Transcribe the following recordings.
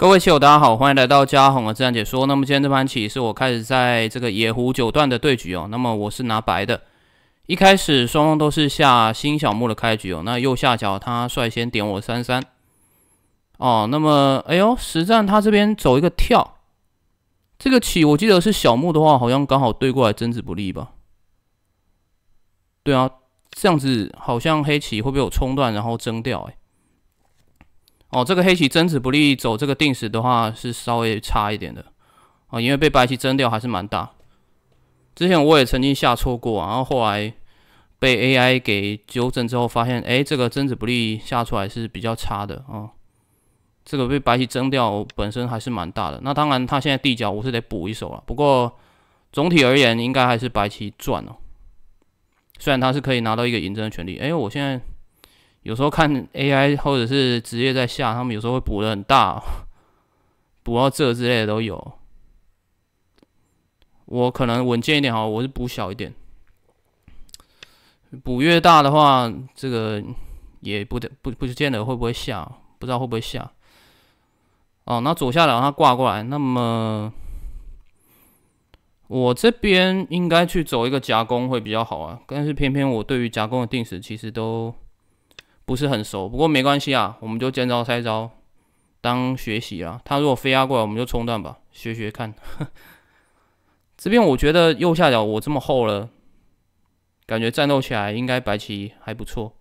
各位棋友，大家好，欢迎来到嘉宏的自然解说。那么今天这盘棋是我开始在这个野狐九段的对局哦。那么我是拿白的，一开始双方都是下新小木的开局哦。那右下角他率先点我三三，哦，那么哎呦，实战他这边走一个跳，这个棋我记得是小木的话，好像刚好对过来争子不利吧？对啊，这样子好像黑棋会不会有冲断，然后争掉？哎。哦，这个黑棋争子不利走这个定时的话是稍微差一点的啊，因为被白棋征掉还是蛮大。之前我也曾经下错过，然后后来被 AI 给纠正之后，发现哎，这个争子不利下出来是比较差的啊。这个被白棋争掉本身还是蛮大的。那当然，他现在地角我是得补一手了。不过总体而言，应该还是白棋赚哦。虽然他是可以拿到一个银针的权利，哎，我现在。有时候看 AI 或者是职业在下，他们有时候会补的很大，补到这之类的都有。我可能稳健一点哈，我是补小一点。补越大的话，这个也不得不不见得会不会下？不知道会不会下。哦，那左下角让它挂过来，那么我这边应该去走一个夹攻会比较好啊。但是偏偏我对于夹攻的定时其实都。不是很熟，不过没关系啊，我们就见招拆招，当学习啊。他如果飞压过来，我们就冲断吧，学学看。这边我觉得右下角我这么厚了，感觉战斗起来应该白棋还不错。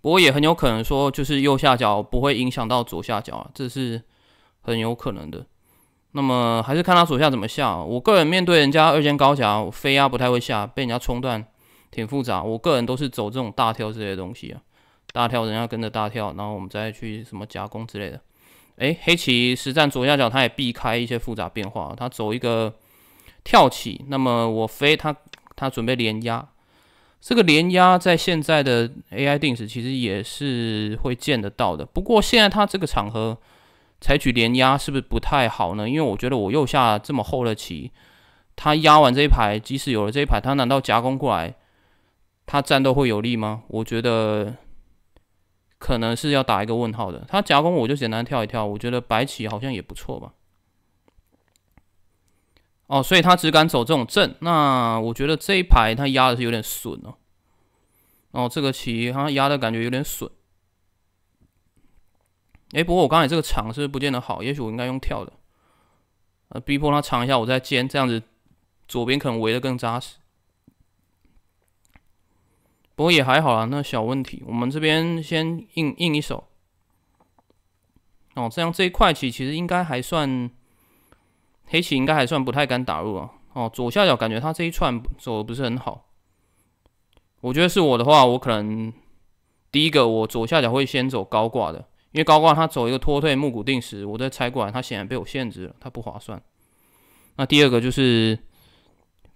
不过也很有可能说就是右下角不会影响到左下角啊，这是很有可能的。那么还是看他左下怎么下。我个人面对人家二间高我飞压不太会下，被人家冲断。挺复杂，我个人都是走这种大跳这些东西啊，大跳人家跟着大跳，然后我们再去什么夹攻之类的。哎，黑棋实战左下角它也避开一些复杂变化，它走一个跳起，那么我飞他他准备连压，这个连压在现在的 AI 定时其实也是会见得到的。不过现在他这个场合采取连压是不是不太好呢？因为我觉得我右下这么厚的棋，他压完这一排，即使有了这一排，他难道夹攻过来？他战斗会有利吗？我觉得可能是要打一个问号的。他夹攻我就简单跳一跳，我觉得白棋好像也不错吧。哦，所以他只敢走这种阵，那我觉得这一排他压的是有点损哦。哦，这个棋他压的感觉有点损。哎，不过我刚才这个长是不见得好，也许我应该用跳的，呃，逼迫他长一下，我再尖，这样子左边可能围的更扎实。不过也还好啦，那小问题，我们这边先硬硬一手。哦，这样这一块棋其实应该还算黑棋，应该还算不太敢打入啊。哦，左下角感觉他这一串走的不是很好。我觉得是我的话，我可能第一个我左下角会先走高挂的，因为高挂他走一个拖退木古定时，我再拆过来，他显然被我限制了，他不划算。那第二个就是。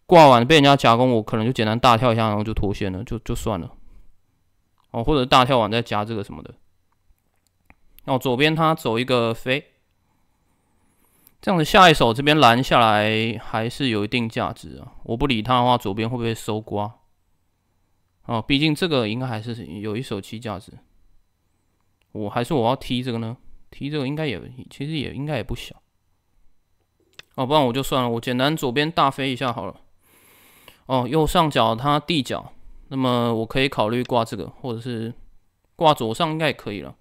挂完被人家夹攻，我可能就简单大跳一下，然后就脱线了，就就算了。哦，或者大跳完再夹这个什么的。哦，左边他走一个飞，这样子下一手这边拦下来还是有一定价值啊。我不理他的话，左边会不会收刮？哦，毕竟这个应该还是有一手七价值。我还是我要踢这个呢，踢这个应该也其实也应该也不小。哦，不然我就算了，我简单左边大飞一下好了。哦，右上角它地角，那么我可以考虑挂这个，或者是挂左上应该也可以了。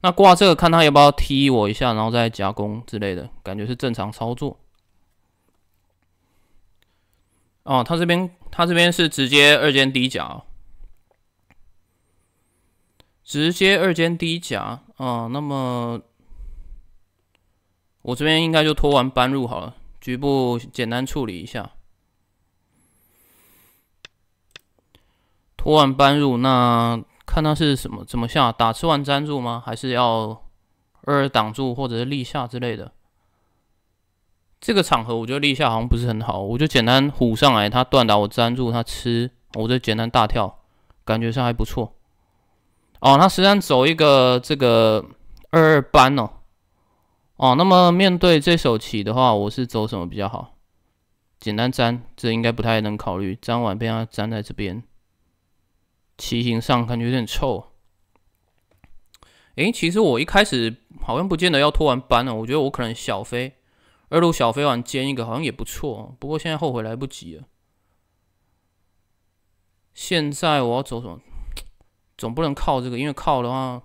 那挂这个，看他要不要踢我一下，然后再加工之类的感觉是正常操作。哦，他这边他这边是直接二间低角，直接二间低角啊。那么我这边应该就拖完搬入好了，局部简单处理一下。过完搬入，那看他是什么怎么下？打吃完粘住吗？还是要二二挡住，或者是立下之类的？这个场合，我觉得立下好像不是很好。我就简单虎上来，他断打我粘住他吃，我就简单大跳，感觉上还不错。哦，他实际上走一个这个二二搬哦。哦，那么面对这手棋的话，我是走什么比较好？简单粘，这应该不太能考虑。粘完被他粘在这边。骑行上感觉有点臭。哎，其实我一开始好像不见得要拖完班了，我觉得我可能小飞，二路小飞完兼一个好像也不错。不过现在后悔来不及了。现在我要走什么？总不能靠这个，因为靠的话，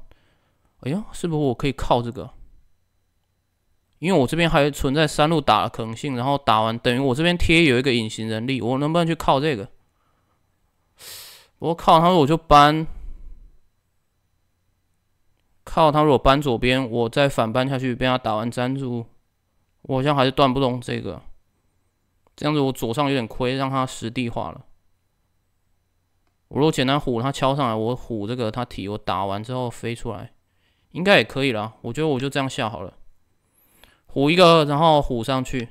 哎呀，是不是我可以靠这个？因为我这边还存在三路打的可能性，然后打完等于我这边贴有一个隐形人力，我能不能去靠这个？我靠！他说我就搬，靠！他如果搬左边，我再反搬下去，被他打完粘住，我好像还是断不动这个。这样子我左上有点亏，让他实地化了。我如果简单虎，他敲上来，我虎这个，他体我打完之后飞出来，应该也可以啦。我觉得我就这样下好了，虎一个，然后虎上去，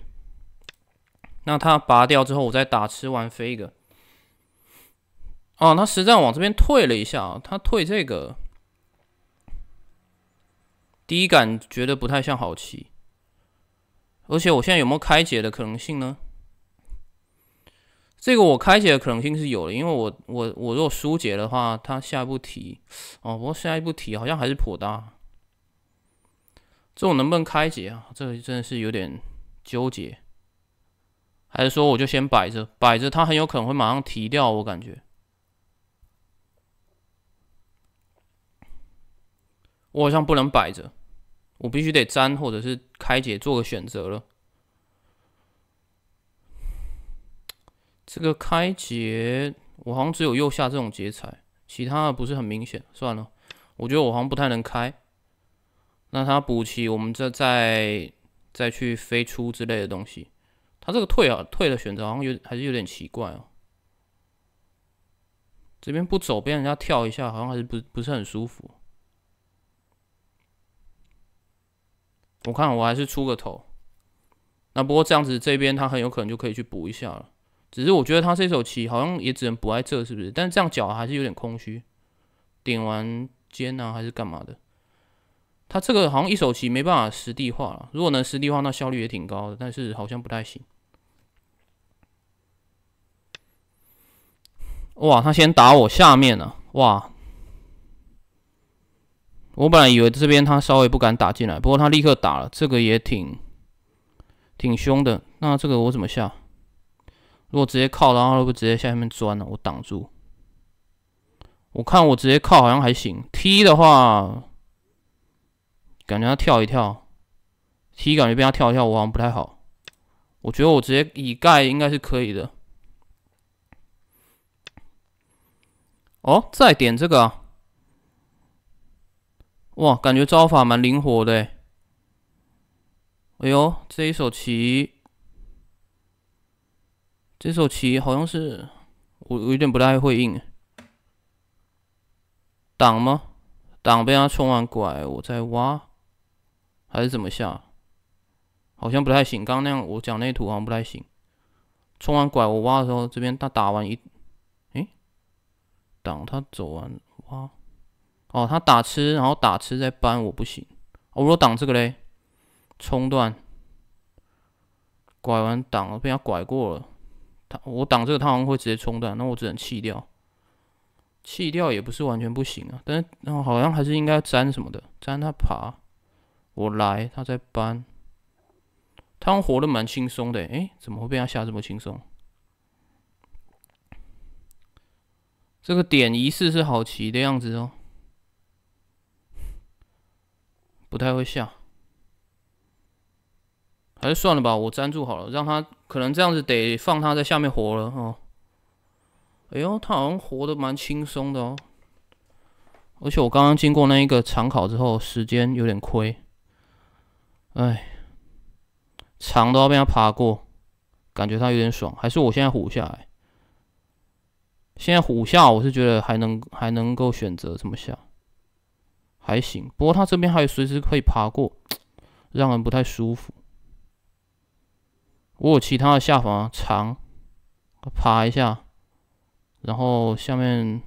那他拔掉之后，我再打吃完飞一个。哦，他实战往这边退了一下，他退这个，第一感觉得不太像好棋。而且我现在有没有开解的可能性呢？这个我开解的可能性是有的，因为我我我如果输解的话，他下一步提，哦，不过下一步提好像还是颇大，这种能不能开解啊？这个真的是有点纠结。还是说我就先摆着，摆着他很有可能会马上提掉，我感觉。我好像不能摆着，我必须得粘或者是开解做个选择了。这个开解，我好像只有右下这种劫才，其他的不是很明显。算了，我觉得我好像不太能开。那他补齐，我们再再再去飞出之类的东西。他这个退啊退的选择好像有还是有点奇怪哦。这边不走，被人家跳一下，好像还是不不是很舒服。我看我还是出个头，那不过这样子这边他很有可能就可以去补一下了。只是我觉得他这手棋好像也只能补在这是不是？但是这样角还是有点空虚，点完尖啊还是干嘛的？他这个好像一手棋没办法实地化了。如果能实地化，那效率也挺高的，但是好像不太行。哇，他先打我下面呢，哇！我本来以为这边他稍微不敢打进来，不过他立刻打了，这个也挺挺凶的。那这个我怎么下？如果直接靠，然后会不会直接下面钻了，我挡住。我看我直接靠好像还行，踢的话感觉他跳一跳，踢感觉被他跳一跳，我好像不太好。我觉得我直接以盖应该是可以的。哦，再点这个。哇，感觉招法蛮灵活的。哎呦，这一手棋，这一手棋好像是我，我有点不太会应。挡吗？挡被他冲完拐，我再挖，还是怎么下？好像不太行。刚刚那样我讲那图好像不太行。冲完拐我挖的时候，这边他打完一，诶，挡他走完。哦，他打吃，然后打吃再搬，我不行。我如果挡这个嘞，冲断，拐完挡，被他拐过了。他我挡这个，他好像会直接冲断，那我只能弃掉。弃掉也不是完全不行啊，但是好像还是应该粘什么的，粘他爬。我来，他在搬，他活的蛮轻松的。哎，怎么会被他下这么轻松？这个点疑似是好棋的样子哦。不太会下，还是算了吧，我粘住好了，让他可能这样子得放他在下面活了哦。哎呦，他好像活的蛮轻松的哦。而且我刚刚经过那一个长考之后，时间有点亏。哎，长都要被他爬过，感觉他有点爽。还是我现在虎下来，现在虎下我是觉得还能还能够选择怎么下。还行，不过他这边还有随时可以爬过，让人不太舒服。我有其他的下法，长爬一下，然后下面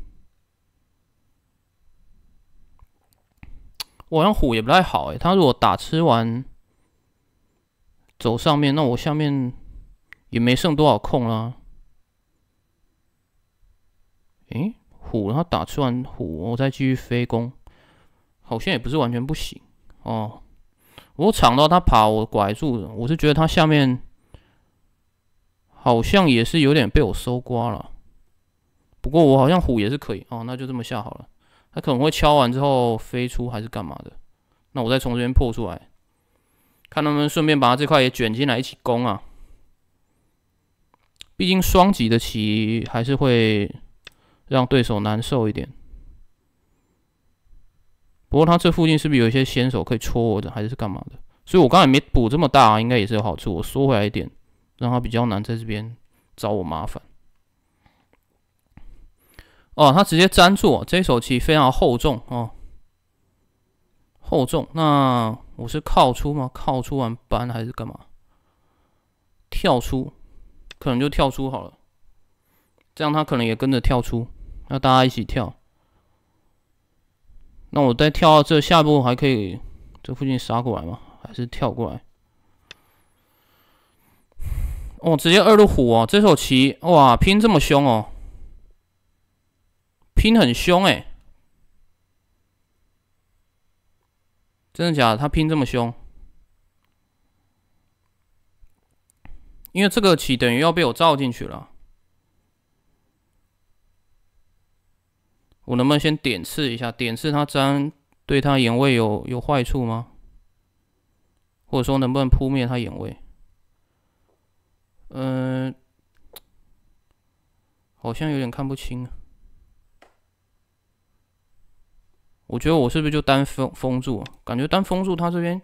我像虎也不太好哎。他如果打吃完走上面，那我下面也没剩多少空了。诶，虎，然后打吃完虎，我再继续飞攻。好像也不是完全不行哦。我抢到他爬，我拐住了。我是觉得他下面好像也是有点被我收刮了。不过我好像虎也是可以哦，那就这么下好了。他可能会敲完之后飞出还是干嘛的？那我再从这边破出来，看能不能顺便把他这块也卷进来一起攻啊。毕竟双级的棋还是会让对手难受一点。不过他这附近是不是有一些先手可以戳我的，还是干嘛的？所以我刚才没补这么大，应该也是有好处。我缩回来一点，让他比较难在这边找我麻烦。哦，他直接粘住，这一手棋非常厚重哦，厚重。那我是靠出吗？靠出完搬还是干嘛？跳出，可能就跳出好了。这样他可能也跟着跳出，那大家一起跳。那我再跳到这下一步还可以，这附近杀过来吗？还是跳过来？哦，直接二路虎哦，这手棋哇，拼这么凶哦，拼很凶哎，真的假？的？他拼这么凶，因为这个棋等于要被我罩进去了。我能不能先点刺一下？点刺它粘，对它眼位有有坏处吗？或者说能不能扑灭它眼位？嗯，好像有点看不清啊。我觉得我是不是就单封封住？感觉单封住它这边，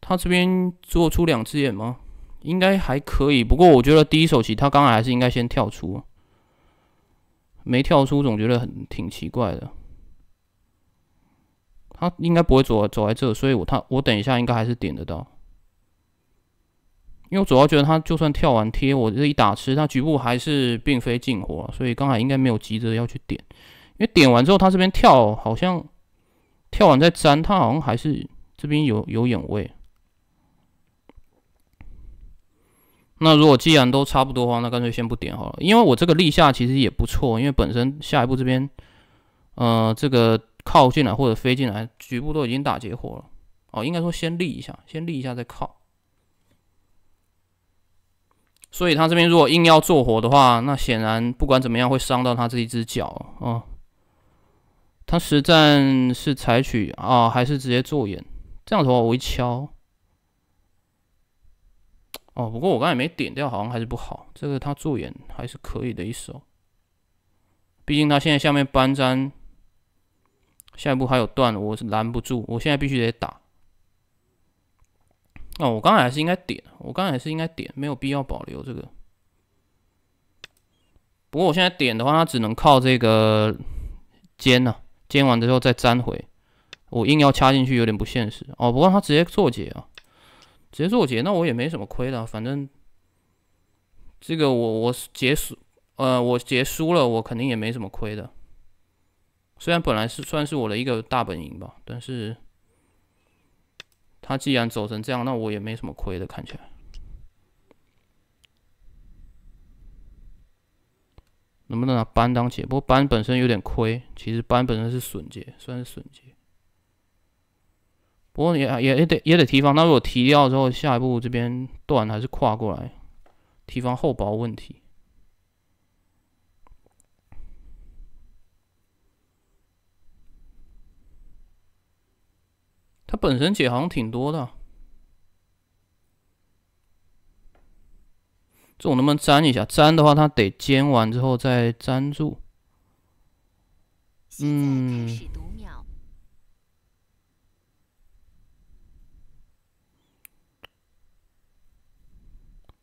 它这边做出两只眼吗？应该还可以。不过我觉得第一手棋，他刚才还是应该先跳出。没跳出，总觉得很挺奇怪的。他应该不会走走在这，所以我他我等一下应该还是点得到。因为我主要觉得他就算跳完贴，我这一打吃，他局部还是并非近火，所以刚才应该没有急着要去点。因为点完之后，他这边跳好像跳完再粘，他好像还是这边有有眼位。那如果既然都差不多话，那干脆先不点好了。因为我这个立下其实也不错，因为本身下一步这边，呃，这个靠进来或者飞进来，局部都已经打结活了。哦，应该说先立一下，先立一下再靠。所以他这边如果硬要做活的话，那显然不管怎么样会伤到他这一只脚啊。他实战是采取啊还是直接做眼？这样的话我一敲。哦，不过我刚才没点掉，好像还是不好。这个他做眼还是可以的一手，毕竟他现在下面搬粘，下一步还有断，我是拦不住。我现在必须得打。哦，我刚才还是应该点，我刚才还是应该点，没有必要保留这个。不过我现在点的话，他只能靠这个尖啊，尖完之后再粘回。我硬要掐进去有点不现实哦。不过他直接做解啊。直接说我结，那我也没什么亏的。反正这个我我结束，呃，我结输了，我肯定也没什么亏的。虽然本来是算是我的一个大本营吧，但是他既然走成这样，那我也没什么亏的。看起来能不能拿班当结？不过班本身有点亏，其实班本身是损结，算是损结。不过也也也得也得提防，那如果提掉之后，下一步这边断还是跨过来，提防厚薄问题。它本身解行挺多的，这种能不能粘一下？粘的话，它得煎完之后再粘住。嗯。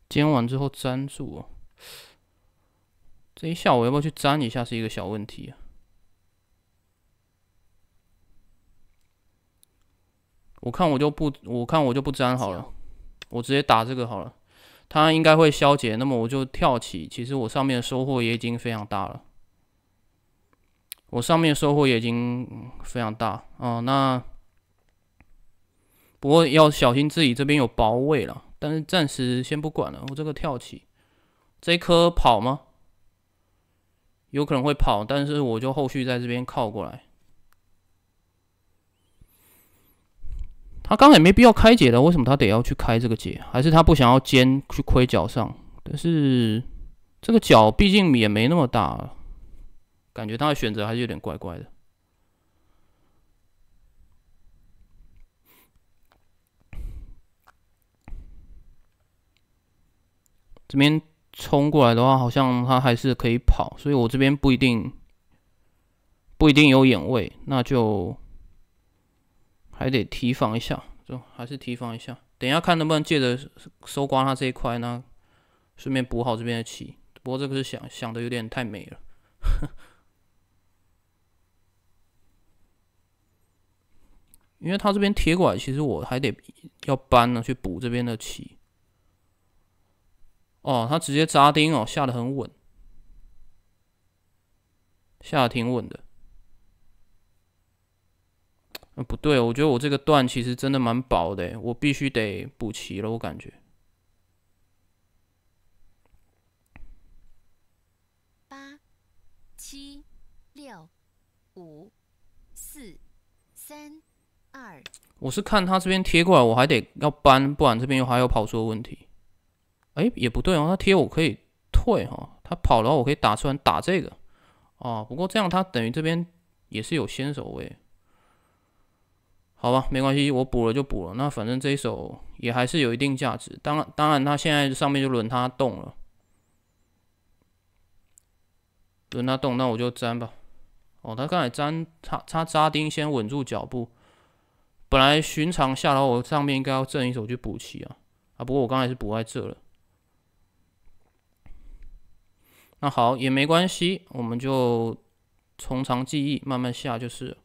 煎完之后粘住，这一下我要不要去粘一下是一个小问题啊？我看我就不，我看我就不粘好了，我直接打这个好了，它应该会消解。那么我就跳起，其实我上面的收获也已经非常大了，我上面收获也已经非常大啊。那不过要小心自己这边有薄位了。但是暂时先不管了，我这个跳起，这一颗跑吗？有可能会跑，但是我就后续在这边靠过来。他刚才没必要开解的，为什么他得要去开这个解？还是他不想要肩去亏脚上？但是这个脚毕竟也没那么大，感觉他的选择还是有点怪怪的。这边冲过来的话，好像他还是可以跑，所以我这边不一定不一定有眼位，那就还得提防一下，就还是提防一下。等一下看能不能借着收刮他这一块呢，顺便补好这边的棋。不过这个是想想的有点太美了，因为他这边铁拐其实我还得要搬呢，去补这边的棋。哦，他直接扎钉哦，下的很稳，下的挺稳的。不对，我觉得我这个段其实真的蛮薄的，我必须得补齐了，我感觉。八、七、六、五、四、三、二。我是看他这边贴过来，我还得要搬，不然这边又还要跑出问题。哎，也不对哦，他贴我可以退哈，他跑的话我可以打来打这个哦，不过这样他等于这边也是有先手位，好吧，没关系，我补了就补了。那反正这一手也还是有一定价值。当然当然，他现在上面就轮他动了，轮他动，那我就粘吧。哦，他刚才粘，他他扎钉先稳住脚步。本来寻常下楼，我上面应该要挣一手去补棋啊啊。不过我刚才是补在这了。那好也没关系，我们就从长计议，慢慢下就是。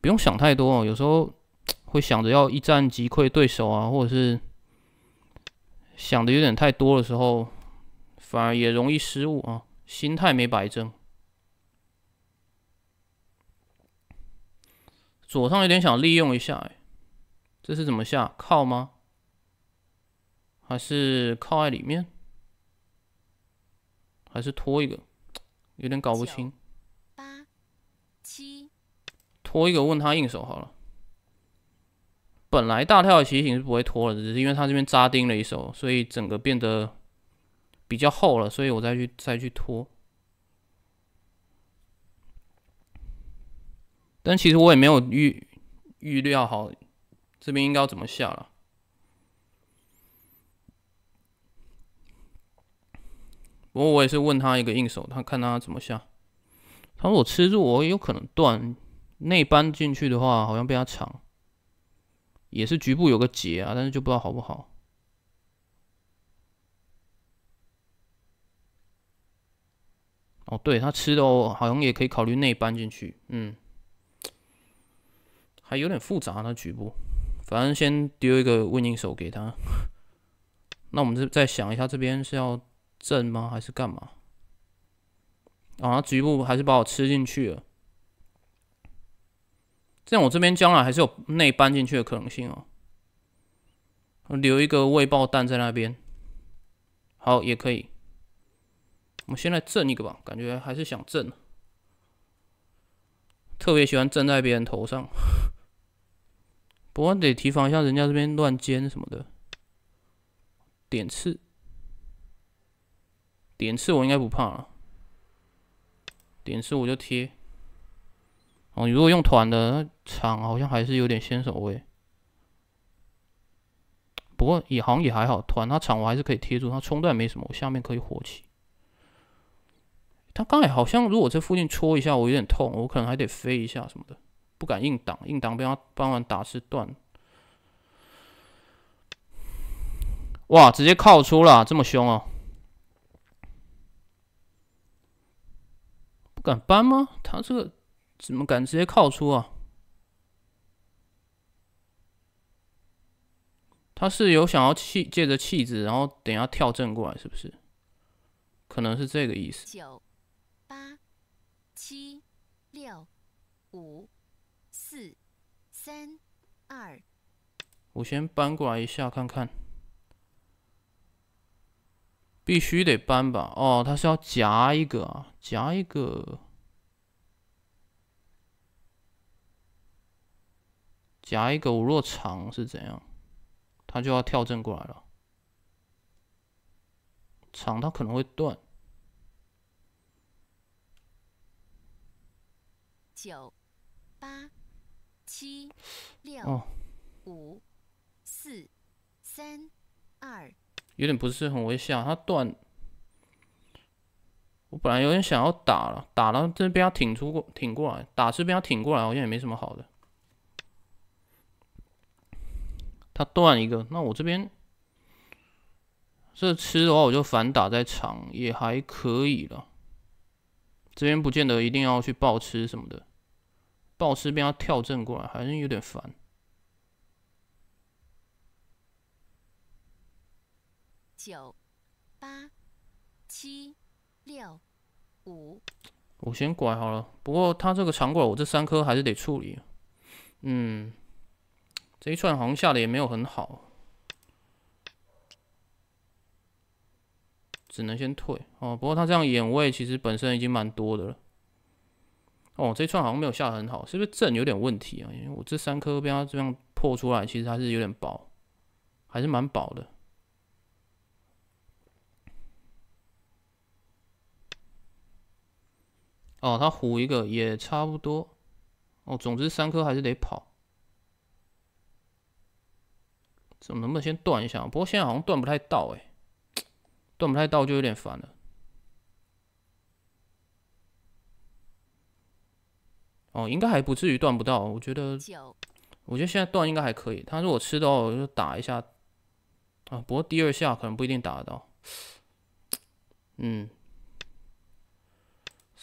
不用想太多，有时候会想着要一战击溃对手啊，或者是想的有点太多的时候，反而也容易失误啊。心态没摆正，左上有点想利用一下，哎，这是怎么下？靠吗？还是靠在里面？还是拖一个，有点搞不清。八七，拖一个，问他应手好了。本来大跳的骑行是不会拖了，只是因为他这边扎钉了一手，所以整个变得比较厚了，所以我再去再去拖。但其实我也没有预预料好这边应该要怎么下了。不过我也是问他一个应手，他看他怎么下。他说我吃住我有可能断内搬进去的话，好像被他抢，也是局部有个结啊，但是就不知道好不好。哦，对他吃的，哦，好像也可以考虑内搬进去，嗯，还有点复杂，他局部，反正先丢一个问应手给他。那我们这再想一下，这边是要。震吗？还是干嘛？啊，局部还是把我吃进去了。这样我这边将来还是有内搬进去的可能性哦。留一个未爆弹在那边，好也可以。我们先来震一个吧，感觉还是想震。特别喜欢震在别人头上。不过得提防一下人家这边乱尖什么的，点刺。点刺我应该不怕了，点刺我就贴。哦，如果用团的，那长好像还是有点先手位。不过也好像也还好，团他场我还是可以贴住，他冲断没什么，我下面可以火起。他刚才好像如果在附近戳一下，我有点痛，我可能还得飞一下什么的，不敢硬挡，硬挡被他帮忙打是断。哇，直接靠出了，这么凶哦！敢搬吗？他这个怎么敢直接靠出啊？他是有想要气借着气质，然后等一下跳正过来，是不是？可能是这个意思。九八七六五四三二，我先搬过来一下看看。必须得搬吧？哦，他是要夹一个，夹一个，夹一个。我若长是怎样，他就要跳正过来了。长他可能会断。九八七六五四三二。有点不是很会下，他断。我本来有点想要打了，打了这边要挺出过挺过来，打这边要挺过来，好像也没什么好的。他断一个，那我这边这吃的话，我就反打在场也还可以了。这边不见得一定要去爆吃什么的，爆吃边要跳正过来，好像有点烦。九八七六五，我先拐好了。不过他这个长管，我这三颗还是得处理。嗯，这一串好像下的也没有很好，只能先退哦。不过他这样眼位其实本身已经蛮多的了。哦，这一串好像没有下的很好，是不是阵有点问题啊？因为我这三颗被他这样破出来，其实还是有点薄，还是蛮薄的。哦，他虎一个也差不多。哦，总之三颗还是得跑。怎么能不能先断一下？不过现在好像断不太到，哎，断不太到就有点烦了。哦，应该还不至于断不到，我觉得，我觉得现在断应该还可以。他如果吃到就打一下，啊，不过第二下可能不一定打得到。嗯。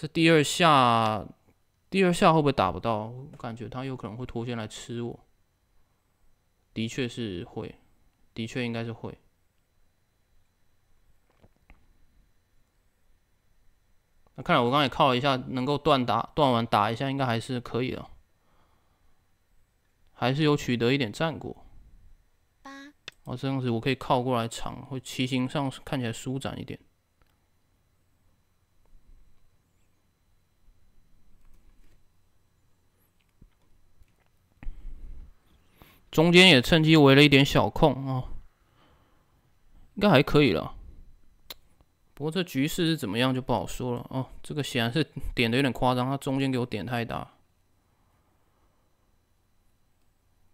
这第二下，第二下会不会打不到？感觉他有可能会脱线来吃我。的确是会，的确应该是会。那看来我刚才也靠一下，能够断打断完打一下，应该还是可以了，还是有取得一点战果。哦，这样子我可以靠过来长，会骑行上看起来舒展一点。中间也趁机围了一点小空啊，应该还可以了。不过这局势是怎么样就不好说了哦。这个显然是点的有点夸张，它中间给我点太大。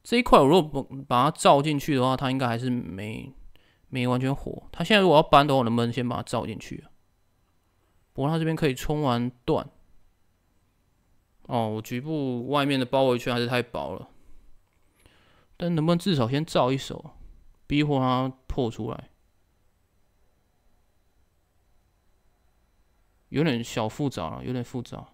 这一块我如果不把它照进去的话，它应该还是没没完全活。它现在如果要搬的话，能不能先把它照进去啊？不过它这边可以冲完断。哦，我局部外面的包围圈还是太薄了。但能不能至少先造一手，逼迫他破出来？有点小复杂了，有点复杂。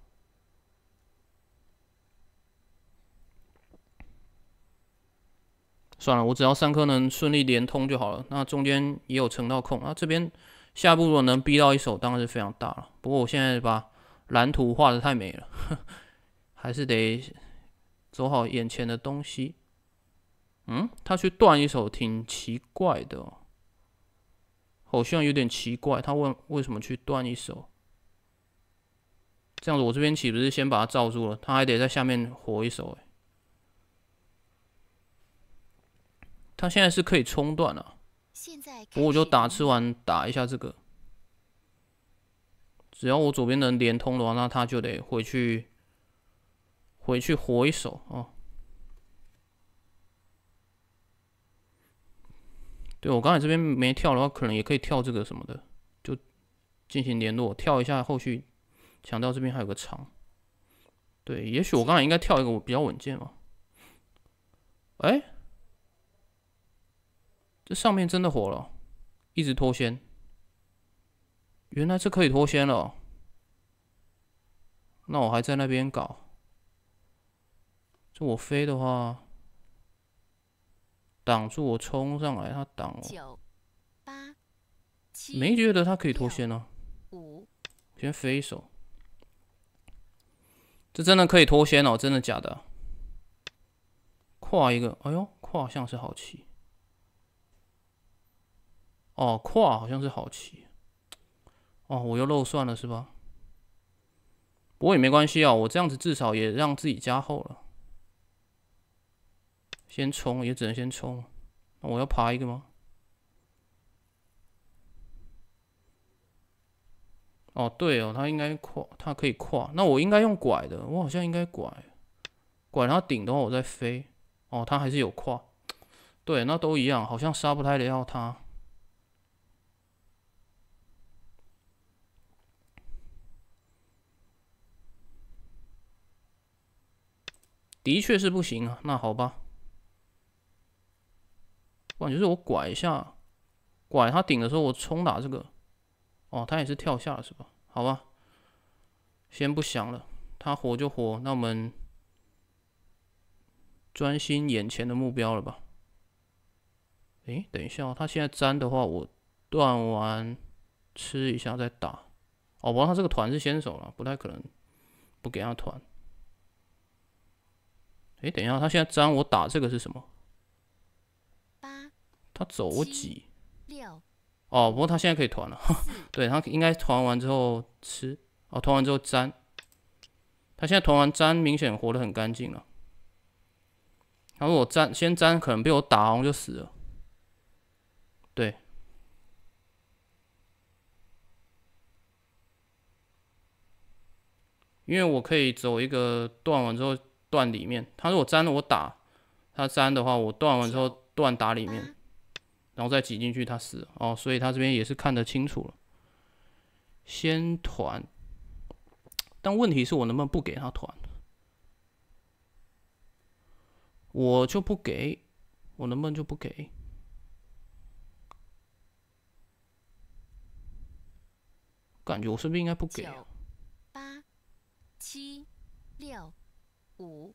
算了，我只要三颗能顺利连通就好了。那中间也有成到空，那这边下一步如果能逼到一手，当然是非常大了。不过我现在把蓝图画的太美了，还是得走好眼前的东西。嗯，他去断一手挺奇怪的，好像有点奇怪。他问为什么去断一手？这样子我这边岂不是先把他罩住了？他还得在下面活一手哎。他现在是可以冲断了，不过我就打吃完打一下这个。只要我左边能连通的话，那他就得回去，回去活一手哦。对我刚才这边没跳的话，可能也可以跳这个什么的，就进行联络，跳一下后续。强调这边还有个长，对，也许我刚才应该跳一个比较稳健嘛。哎，这上面真的火了，一直脱先，原来是可以脱先了。那我还在那边搞，这我飞的话。挡住我冲上来，他挡我。九八七，没觉得他可以脱线呢。五，先飞一手，这真的可以脱线哦，真的假的？跨一个，哎呦，跨像是好棋。哦，跨好像是好棋。哦，我又漏算了是吧？不过也没关系啊，我这样子至少也让自己加厚了。先冲也只能先冲，那我要爬一个吗？哦，对哦，他应该跨，他可以跨。那我应该用拐的，我好像应该拐，拐。然后顶的话，我再飞。哦，他还是有跨，对，那都一样。好像杀不太了他。的确是不行啊，那好吧。我感觉是我拐一下，拐他顶的时候，我冲打这个，哦，他也是跳下了是吧？好吧，先不想了，他活就活，那我们专心眼前的目标了吧。诶，等一下，他现在粘的话，我断完吃一下再打。哦，不然他这个团是先手了，不太可能不给他团。诶，等一下，他现在粘我打这个是什么？走几六哦，不过他现在可以团了。对他应该团完之后吃哦，团完之后粘。他现在团完粘，明显活得很干净了。他如果粘先粘，可能被我打，然后就死了。对，因为我可以走一个断完之后断里面。他如果粘了我打，他粘的话我断完之后断打里面。然后再挤进去，他死哦，所以他这边也是看得清楚了。先团，但问题是我能不能不给他团？我就不给，我能不能就不给？感觉我是不是应该不给啊？八七六五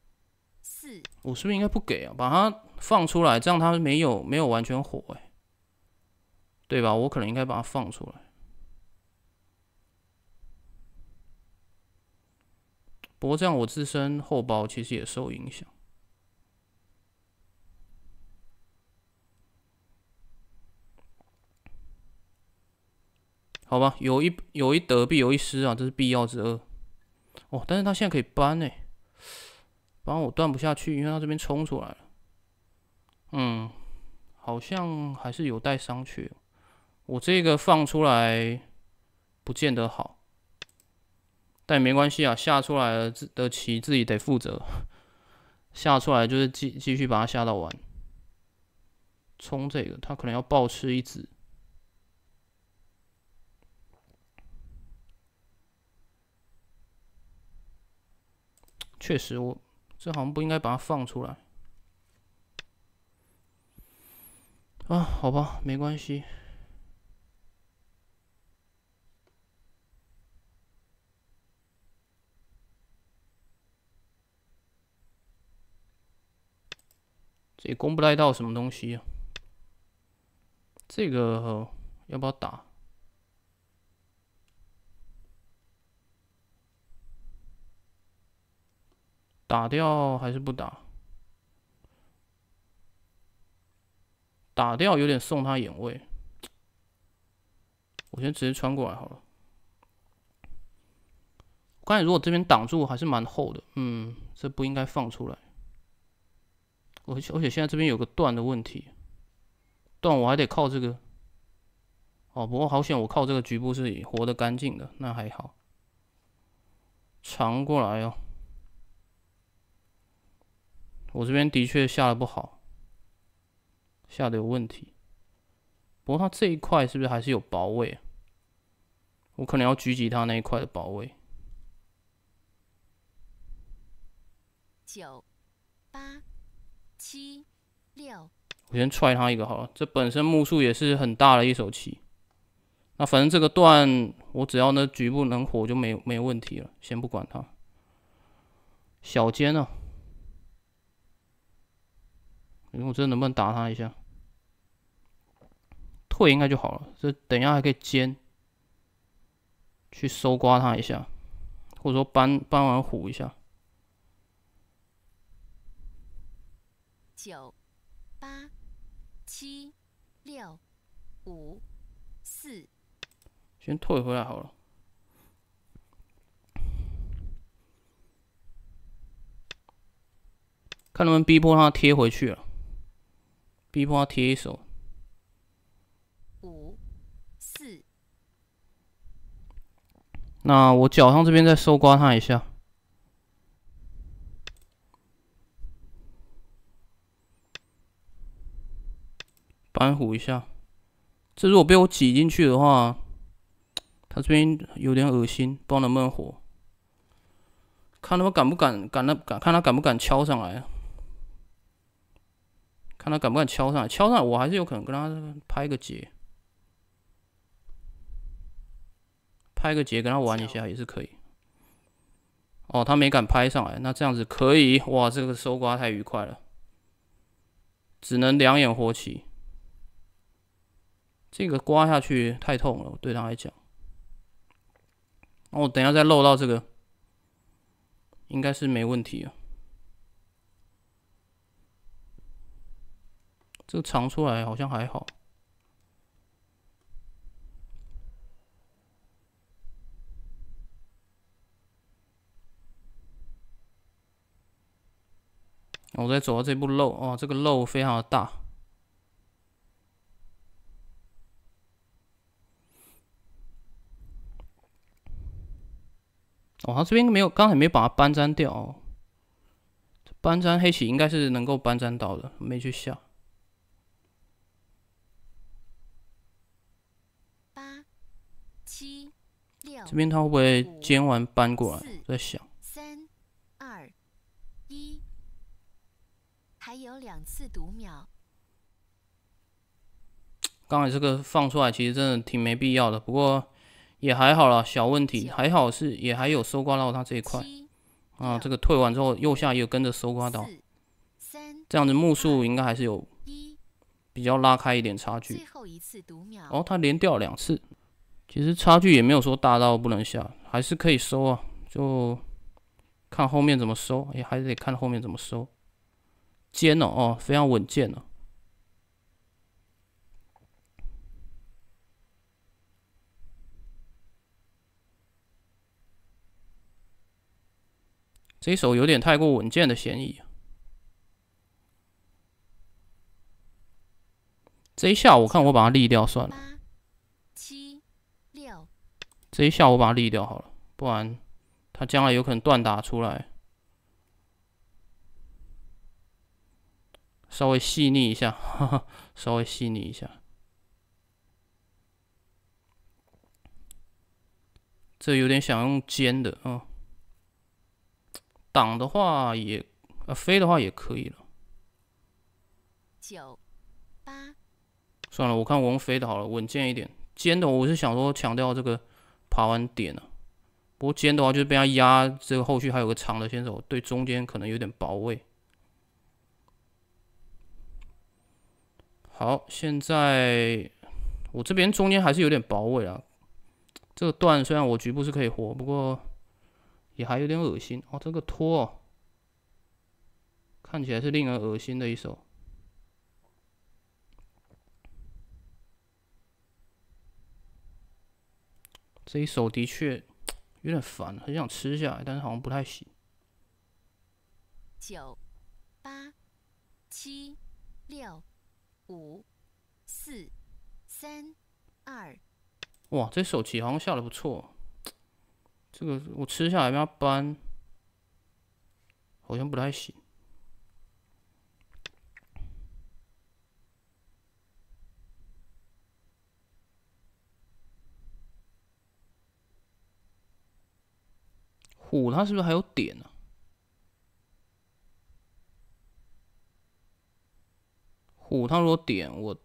四，我是不是应该不给啊？把它放出来，这样它没有没有完全火哎。对吧？我可能应该把它放出来。不过这样我自身后包其实也受影响。好吧，有一有一得必有一失啊，这是必要之恶。哦，但是他现在可以搬呢，不然我断不下去，因为他这边冲出来了。嗯，好像还是有待商榷。我这个放出来不见得好，但没关系啊，下出来了自的棋自己得负责。下出来就是继继续把它下到完，冲这个他可能要暴吃一子。确实，我这好像不应该把它放出来。啊，好吧，没关系。这攻不来到什么东西啊？这个要不要打？打掉还是不打？打掉有点送他眼位。我先直接穿过来好了。我看如果这边挡住还是蛮厚的，嗯，这不应该放出来。而且而且现在这边有个断的问题，断我还得靠这个。哦，不过好险，我靠这个局部是活的干净的，那还好。长过来哦，我这边的确下的不好，下的有问题。不过他这一块是不是还是有保卫？我可能要狙击他那一块的保卫。九八。七六，我先踹他一个好了。这本身木数也是很大的一手棋，那反正这个段我只要呢局部能活就没没有问题了，先不管他。小尖呢？哎，我这能不能打他一下？退应该就好了。这等一下还可以尖，去搜刮他一下，或者说搬搬完虎一下。九八七六五四，先退回来好了。看能不能逼迫他贴回去啊！逼迫他贴一手。五四，那我脚上这边再收刮他一下。安抚一下，这如果被我挤进去的话，他这边有点恶心，不知道能不能活。看他们敢不敢，敢那敢看他敢不敢敲上来，看他敢不敢敲上来，敲上来我还是有可能跟他拍个结，拍个结跟他玩一下也是可以。哦，他没敢拍上来，那这样子可以。哇，这个收刮太愉快了，只能两眼活起。这个刮下去太痛了，对他来讲。哦，等下再漏到这个，应该是没问题啊。这个长出来好像还好。我再走到这步漏哦，这个漏非常的大。哦，他这边没有，刚才没把它搬粘掉。哦。搬粘黑棋应该是能够搬粘到的，没去下。八七六这边他会不会尖完搬过来？在想。三二一，还有两次读秒。刚才这个放出来其实真的挺没必要的，不过。也还好啦，小问题，还好是也还有收刮到他这一块，啊，这个退完之后右下也有跟着收刮到，这样子目数应该还是有比较拉开一点差距。然后连掉两次，其实差距也没有说大到不能下，还是可以收啊，就看后面怎么收，也还是得看后面怎么收，尖哦，哦，非常稳健了。这一手有点太过稳健的嫌疑。这一下我看我把它立掉算了。这一下我把它立掉好了，不然它将来有可能断打出来。稍微细腻一下，稍微细腻一下。这有点想用尖的啊。挡的话也，呃，飞的话也可以了。九八，算了，我看我们飞的好了，稳健一点。尖的，我是想说强调这个爬完点呢。不过尖的话就是被他压，这个后续还有个长的先手，对中间可能有点薄位。好，现在我这边中间还是有点薄位啊。这个段虽然我局部是可以活，不过。也还有点恶心哦，这个托、哦、看起来是令人恶心的一手。这一手的确 有点烦，很想吃下来，但是好像不太行。九、八、七、六、五、四、三、二。哇，这手棋好像下的不错。这个我吃下来让它搬，好像不太行。虎它是不是还有点呢？虎它如果点我，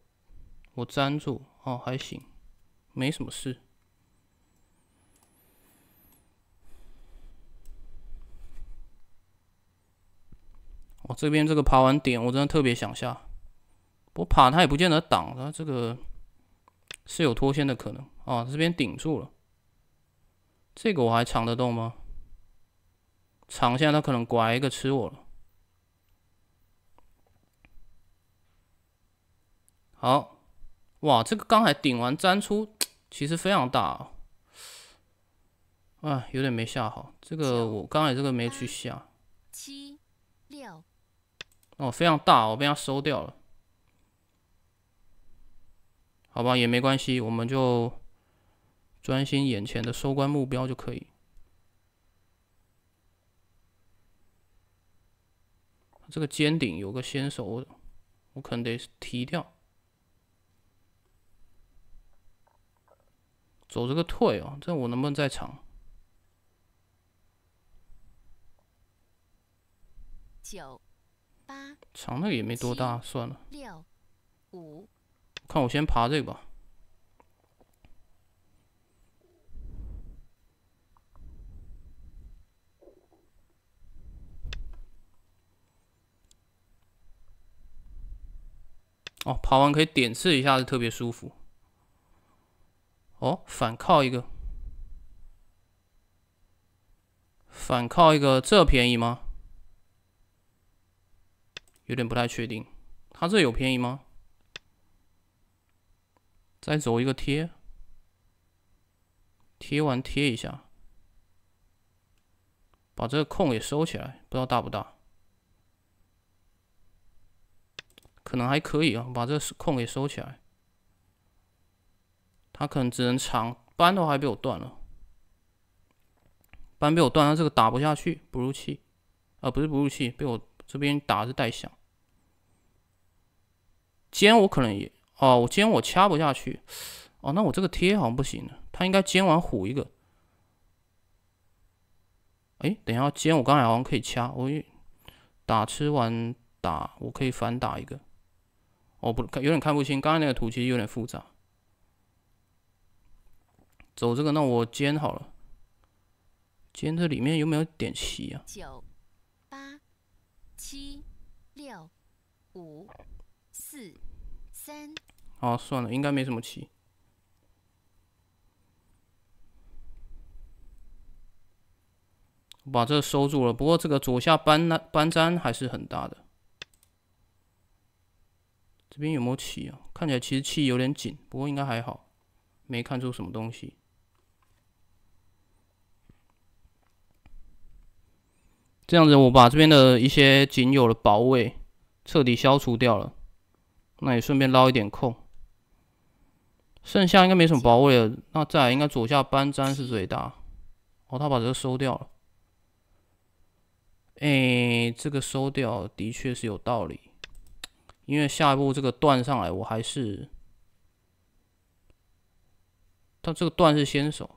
我粘住哦，还行，没什么事。我这边这个爬完点，我真的特别想下，我爬它也不见得挡它，这个是有脱线的可能啊。这边顶住了，这个我还藏得动吗？藏下它可能拐一个吃我了。好，哇，这个刚才顶完粘出，其实非常大啊。啊，有点没下好，这个我刚才这个没去下。七。哦，非常大，我被它收掉了。好吧，也没关系，我们就专心眼前的收官目标就可以。这个尖顶有个先手，我我可能得提掉。走这个退哦，这我能不能再长？九。长的也没多大，算了。六五，看我先爬这个。哦，爬完可以点刺一下子，特别舒服。哦，反靠一个，反靠一个，这便宜吗？有点不太确定，他这有便宜吗？再走一个贴，贴完贴一下，把这个空也收起来，不知道大不大，可能还可以啊，把这个空给收起来。他可能只能长，不然的话还被我断了。班被我断了，这个打不下去，哺乳器，啊不是哺乳器，被我。这边打是带响，尖我可能也哦，我尖我掐不下去，哦，那我这个贴好像不行了，他应该尖完虎一个。哎，等一下尖，我刚才好像可以掐，我打吃完打，我可以反打一个。哦，不看有点看不清，刚才那个图其实有点复杂。走这个，那我尖好了。尖这里面有没有点七啊？七、六、五、四、三。哦，算了，应该没什么棋。把这收住了。不过这个左下扳那扳粘还是很大的。这边有没有棋啊？看起来其实气有点紧，不过应该还好，没看出什么东西。这样子，我把这边的一些仅有的保位彻底消除掉了，那也顺便捞一点空。剩下应该没什么保位了。那再应该左下扳粘是最大。哦，他把这个收掉了。哎，这个收掉的确是有道理，因为下一步这个断上来，我还是他这个断是先手。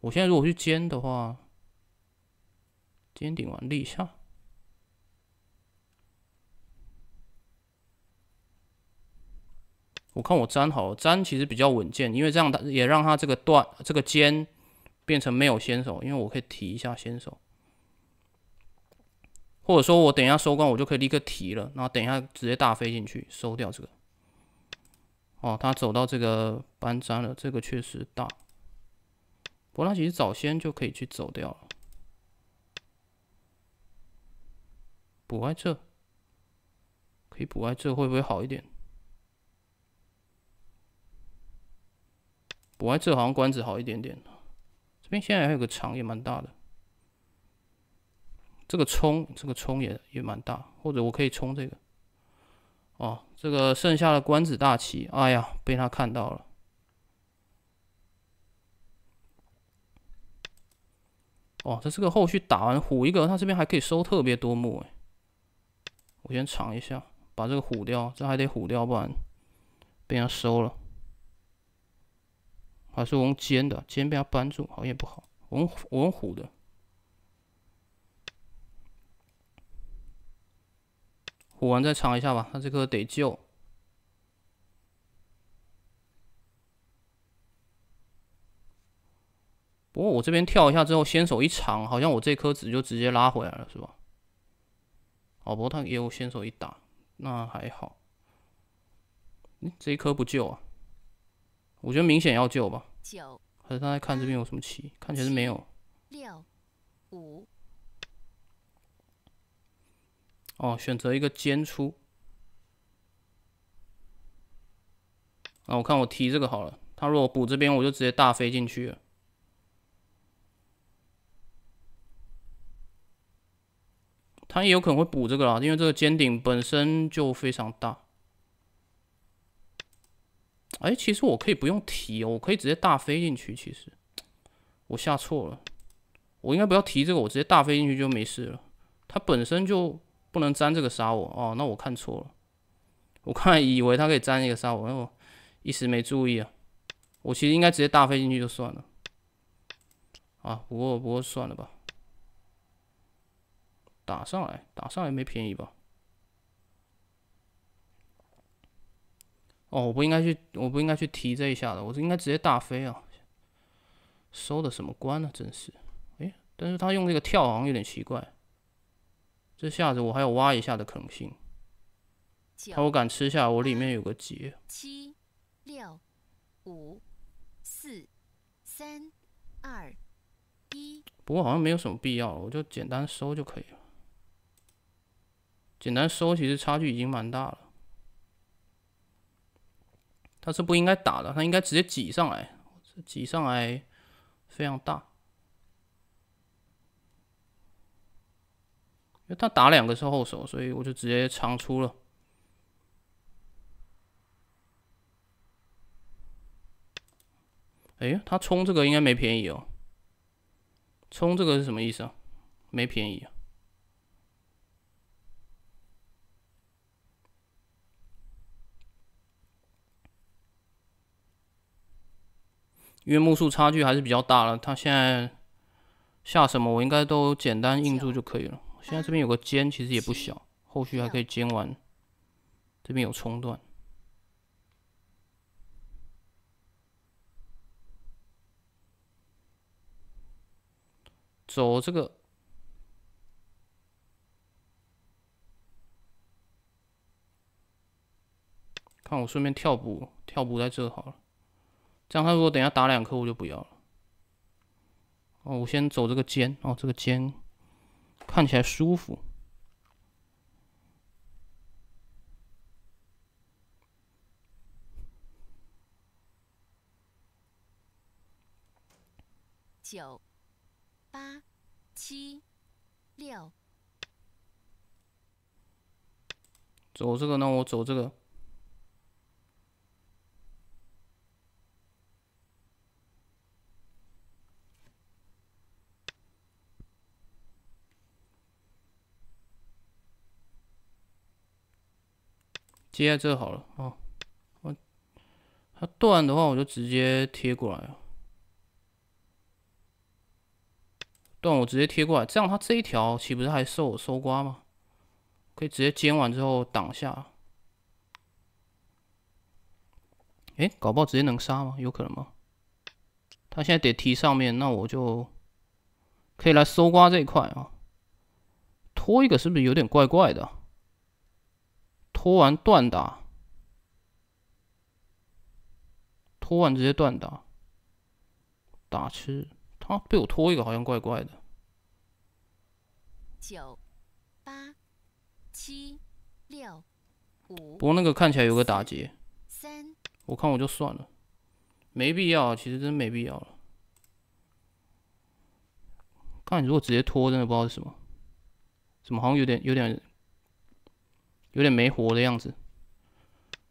我现在如果去尖的话。尖顶完立下，我看我粘好了，粘，其实比较稳健，因为这样它也让它这个段这个尖变成没有先手，因为我可以提一下先手，或者说我等一下收官，我就可以立刻提了。然后等一下直接大飞进去收掉这个。哦，他走到这个搬粘了，这个确实大，不过他其实早先就可以去走掉了。补在这，可以补在这，会不会好一点？补在这好像关子好一点点。这边现在还有个长也蛮大的，这个冲这个冲也也蛮大，或者我可以冲这个。哦，这个剩下的关子大旗，哎呀，被他看到了。哦，他这个后续打完虎一个，他这边还可以收特别多木，哎。我先尝一下，把这个虎掉，这还得虎掉，不然被人家收了。还是用尖的，尖被他扳住，好像也不好，用用虎的。虎完再尝一下吧，他这颗得救。不过我这边跳一下之后，先手一尝，好像我这颗子就直接拉回来了，是吧？哦，不过他也有先手一打，那还好。嗯，这一颗不救啊？我觉得明显要救吧。九。还是他在看这边有什么棋？看起来是没有。六、五。哦，选择一个尖出。啊，我看我提这个好了。他如果补这边，我就直接大飞进去了。他也有可能会补这个啦，因为这个尖顶本身就非常大。哎，其实我可以不用提哦，我可以直接大飞进去。其实我下错了，我应该不要提这个，我直接大飞进去就没事了。他本身就不能粘这个杀我哦，那我看错了，我看以为他可以粘一个杀我，那我一时没注意啊。我其实应该直接大飞进去就算了。啊，不过不过算了吧。打上来，打上来没便宜吧？哦，我不应该去，我不应该去提这一下的，我应该直接大飞啊！收的什么关呢？真是，哎，但是他用这个跳好像有点奇怪。这下子我还有挖一下的可能性。他我敢吃下，我里面有个结。七、六、五、四、三、二、一。不过好像没有什么必要，我就简单收就可以了。简单说，其实差距已经蛮大了。他是不应该打的，他应该直接挤上来，挤上来非常大。因为他打两个是后手，所以我就直接长出了。哎，他冲这个应该没便宜哦。冲这个是什么意思啊？没便宜啊。因为目数差距还是比较大了，他现在下什么我应该都简单应住就可以了。现在这边有个尖，其实也不小，后续还可以尖完。这边有冲断。走这个。看我顺便跳补，跳补在这好了。这样，他如果等下打两颗，我就不要了。哦，我先走这个尖哦，这个尖看起来舒服。九、八、七、六，走这个，那我走这个。接在这好了啊，我它断的话，我就直接贴过来啊。断我直接贴过来，这样它这一条岂不是还受我收刮吗？可以直接煎完之后挡下。哎，搞不好直接能杀吗？有可能吗？他现在得踢上面，那我就可以来搜刮这一块啊。拖一个是不是有点怪怪的？拖完断打，拖完直接断打，打吃他被我拖一个好像怪怪的。九八七六五。不过那个看起来有个打劫，三，我看我就算了，没必要，其实真没必要了。看如果直接拖真的不知道是什么，怎么好像有点有点。有点没活的样子，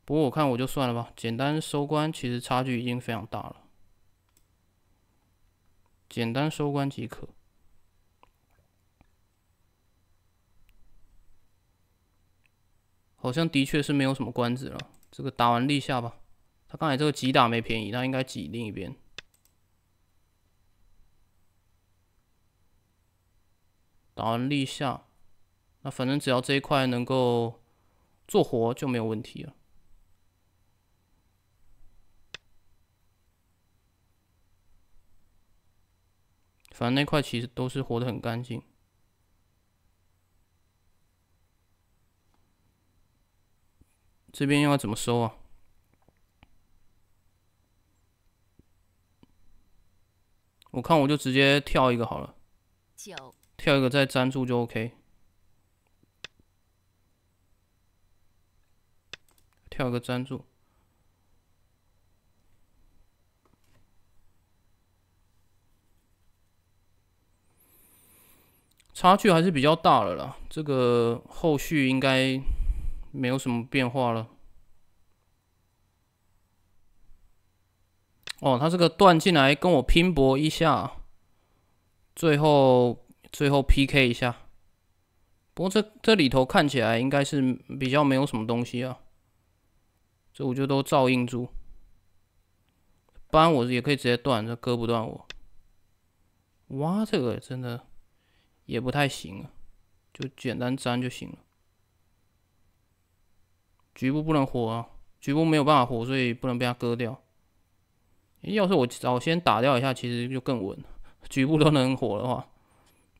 不过我看我就算了吧，简单收官，其实差距已经非常大了，简单收官即可。好像的确是没有什么关子了，这个打完立下吧。他刚才这个挤打没便宜，他应该挤另一边。打完立下，那反正只要这一块能够。做活就没有问题了。反正那块其实都是活的很干净。这边又要怎么收啊？我看我就直接跳一个好了，跳一个再粘住就 OK。跳个专注，差距还是比较大了啦。这个后续应该没有什么变化了。哦，他这个段进来跟我拼搏一下，最后最后 PK 一下。不过这这里头看起来应该是比较没有什么东西啊。这我就都照应住，不然我也可以直接断，这割不断我。挖这个真的也不太行啊，就简单粘就行了。局部不能活啊，局部没有办法活，所以不能被他割掉。要是我早先打掉一下，其实就更稳。局部都能活的话，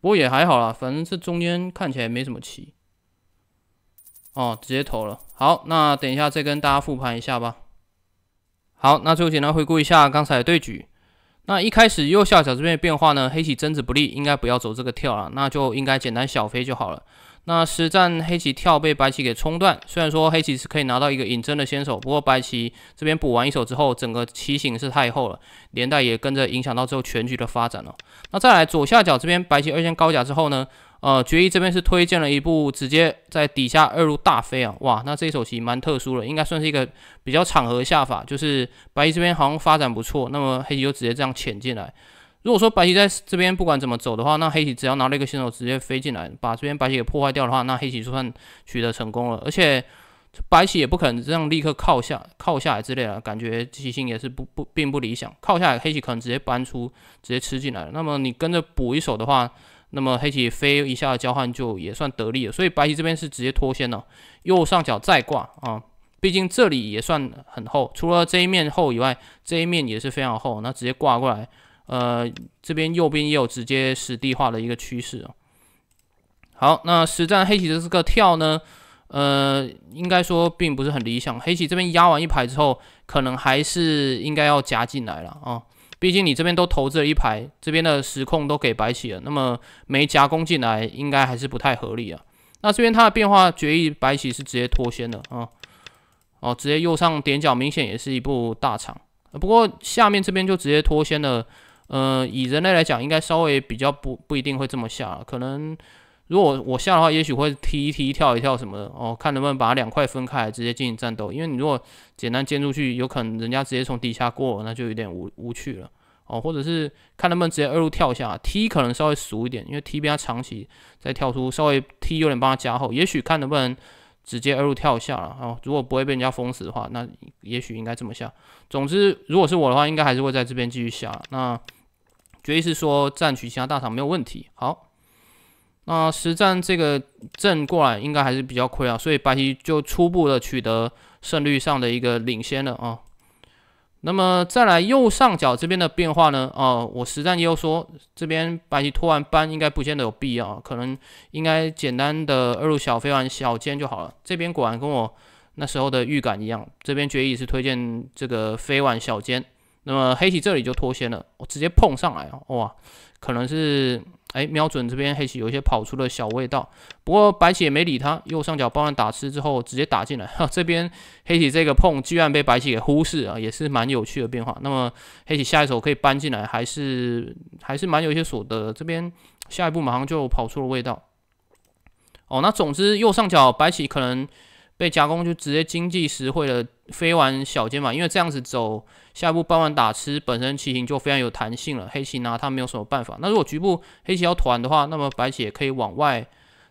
不过也还好啦，反正这中间看起来没什么棋。哦，直接投了。好，那等一下再跟大家复盘一下吧。好，那最后简单回顾一下刚才的对局。那一开始右下角这边的变化呢，黑棋争执不利，应该不要走这个跳了，那就应该简单小飞就好了。那实战黑棋跳被白棋给冲断，虽然说黑棋是可以拿到一个引针的先手，不过白棋这边补完一手之后，整个棋形是太厚了，连带也跟着影响到最后全局的发展了。那再来左下角这边，白棋二线高甲之后呢？呃，绝议这边是推荐了一部直接在底下二路大飞啊，哇，那这一手棋蛮特殊的，应该算是一个比较场合下法，就是白棋这边好像发展不错，那么黑棋就直接这样潜进来。如果说白棋在这边不管怎么走的话，那黑棋只要拿了一个先手直接飞进来，把这边白棋给破坏掉的话，那黑棋就算取得成功了。而且白棋也不可能这样立刻靠下靠下来之类啊，感觉棋性也是不不并不理想。靠下来，黑棋可能直接搬出直接吃进来了。那么你跟着补一手的话。那么黑棋飞一下交换就也算得利了，所以白棋这边是直接脱先了。右上角再挂啊，毕竟这里也算很厚，除了这一面厚以外，这一面也是非常厚。那直接挂过来，呃，这边右边也有直接实地化的一个趋势啊。好，那实战黑棋的这个跳呢，呃，应该说并不是很理想。黑棋这边压完一排之后，可能还是应该要夹进来了啊。毕竟你这边都投资了一排，这边的时控都给白起了，那么没夹攻进来，应该还是不太合理啊。那这边它的变化决议，白起是直接脱先的啊，哦，直接右上点角，明显也是一部大厂。不过下面这边就直接脱先了，呃，以人类来讲，应该稍微比较不不一定会这么下，可能。如果我下的话，也许会踢一踢、跳一跳什么的哦，看能不能把两块分开，直接进行战斗。因为你如果简单建出去，有可能人家直接从底下过，那就有点无无趣了哦。或者是看能不能直接二路跳下踢，可能稍微熟一点，因为踢边他长期再跳出，稍微踢有点帮他加厚，也许看能不能直接二路跳下了哦。如果不会被人家封死的话，那也许应该这么下。总之，如果是我的话，应该还是会在这边继续下。那决议是说，占取其他大厂没有问题。好。那实战这个阵过来应该还是比较亏啊，所以白棋就初步的取得胜率上的一个领先了啊。那么再来右上角这边的变化呢？啊，我实战也有说，这边白棋拖完扳应该不见得有必要可能应该简单的二路小飞完小尖就好了。这边果然跟我那时候的预感一样，这边决议是推荐这个飞完小尖，那么黑棋这里就脱先了，我直接碰上来，啊，哇！可能是哎，瞄准这边黑棋有一些跑出了小味道，不过白棋也没理他。右上角包含打吃之后，直接打进来。这边黑棋这个碰居然被白棋给忽视啊，也是蛮有趣的变化。那么黑棋下一手可以搬进来，还是还是蛮有一些所得。这边下一步马上就跑出了味道。哦，那总之右上角白棋可能。被夹攻就直接经济实惠的飞完小尖嘛，因为这样子走下一步半完打吃，本身棋形就非常有弹性了。黑棋拿它没有什么办法。那如果局部黑棋要团的话，那么白棋也可以往外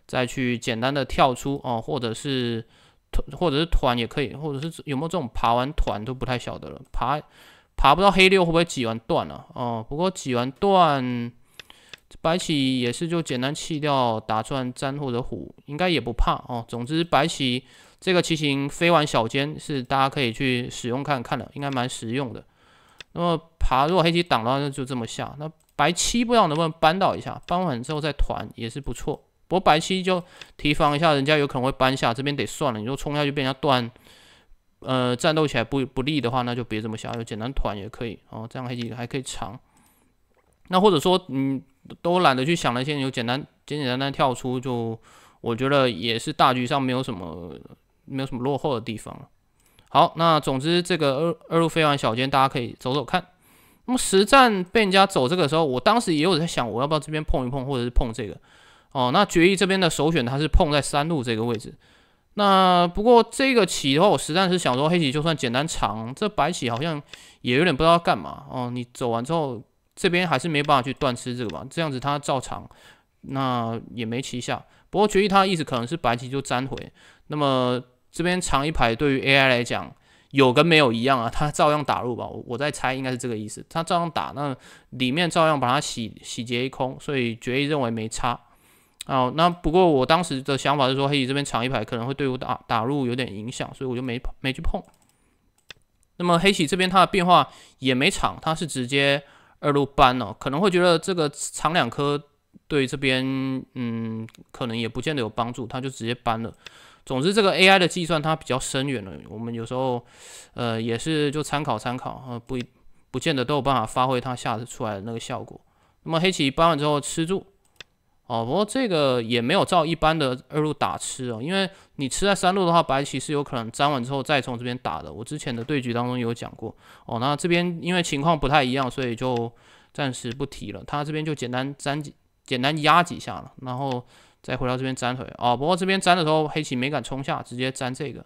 再去简单的跳出哦，或者是团或者是团也可以，或者是有没有这种爬完团都不太晓得了。爬爬不到黑六会不会挤完断了？哦，不过挤完断，白棋也是就简单弃掉打钻粘或者虎，应该也不怕哦。总之白棋。这个棋行飞完小尖是大家可以去使用看看的，应该蛮实用的。那么爬若黑棋挡的话，那就这么下。那白七不知道能不能扳倒一下，扳完之后再团也是不错。不过白七就提防一下，人家有可能会扳下，这边得算了。你就冲下去被人家断，呃，战斗起来不不利的话，那就别这么下，有简单团也可以哦。这样黑棋还可以长。那或者说，嗯，都懒得去想那些，有简单简简单单跳出，就我觉得也是大局上没有什么。没有什么落后的地方了。好，那总之这个二二路飞完小尖，大家可以走走看。那么实战被人家走这个时候，我当时也有在想，我要不要这边碰一碰，或者是碰这个？哦，那决议这边的首选它是碰在三路这个位置。那不过这个棋的话，我实战是想说，黑棋就算简单长，这白棋好像也有点不知道干嘛哦。你走完之后，这边还是没办法去断吃这个吧？这样子它照常，那也没棋下。不过决议它的意思可能是白棋就粘回，那么。这边长一排，对于 AI 来讲，有跟没有一样啊，它照样打入吧。我我在猜，应该是这个意思，它照样打，那里面照样把它洗洗劫一空，所以决议认为没差。哦，那不过我当时的想法是说，黑棋这边长一排可能会对我打打入有点影响，所以我就没没去碰。那么黑棋这边它的变化也没长，它是直接二路搬了，可能会觉得这个长两颗对这边嗯，可能也不见得有帮助，他就直接搬了。总之，这个 A I 的计算它比较深远了。我们有时候，呃，也是就参考参考啊，不不见得都有办法发挥它下的出来的那个效果。那么黑棋搬完之后吃住，哦，不过这个也没有照一般的二路打吃哦，因为你吃在三路的话，白棋是有可能粘完之后再从这边打的。我之前的对局当中有讲过哦。那这边因为情况不太一样，所以就暂时不提了。他这边就简单粘几，简单压几下了，然后。再回到这边粘腿哦。不过这边粘的时候黑棋没敢冲下，直接粘这个。